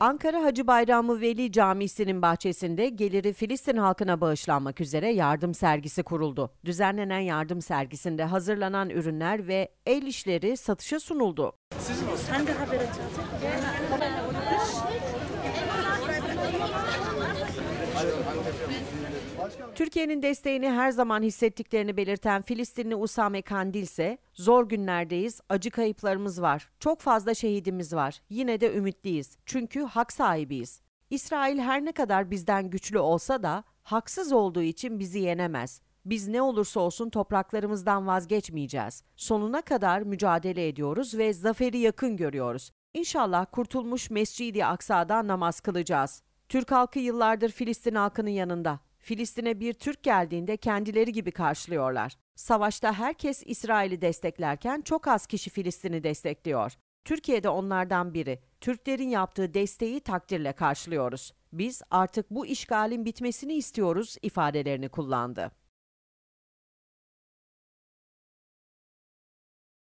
Ankara Hacı Bayramı Veli Camisi'nin bahçesinde geliri Filistin halkına bağışlanmak üzere yardım sergisi kuruldu. Düzenlenen yardım sergisinde hazırlanan ürünler ve el işleri satışa sunuldu. Siz mi? Ben de haber açacağım. Türkiye'nin desteğini her zaman hissettiklerini belirten Filistinli Usame Kandil ise zor günlerdeyiz, acı kayıplarımız var, çok fazla şehidimiz var, yine de ümitliyiz çünkü hak sahibiyiz. İsrail her ne kadar bizden güçlü olsa da haksız olduğu için bizi yenemez. Biz ne olursa olsun topraklarımızdan vazgeçmeyeceğiz. Sonuna kadar mücadele ediyoruz ve zaferi yakın görüyoruz. İnşallah kurtulmuş Mescidi Aksa'da namaz kılacağız. Türk halkı yıllardır Filistin halkının yanında. Filistin'e bir Türk geldiğinde kendileri gibi karşılıyorlar. Savaşta herkes İsrail'i desteklerken çok az kişi Filistin'i destekliyor. Türkiye de onlardan biri. Türklerin yaptığı desteği takdirle karşılıyoruz. Biz artık bu işgalin bitmesini istiyoruz ifadelerini kullandı.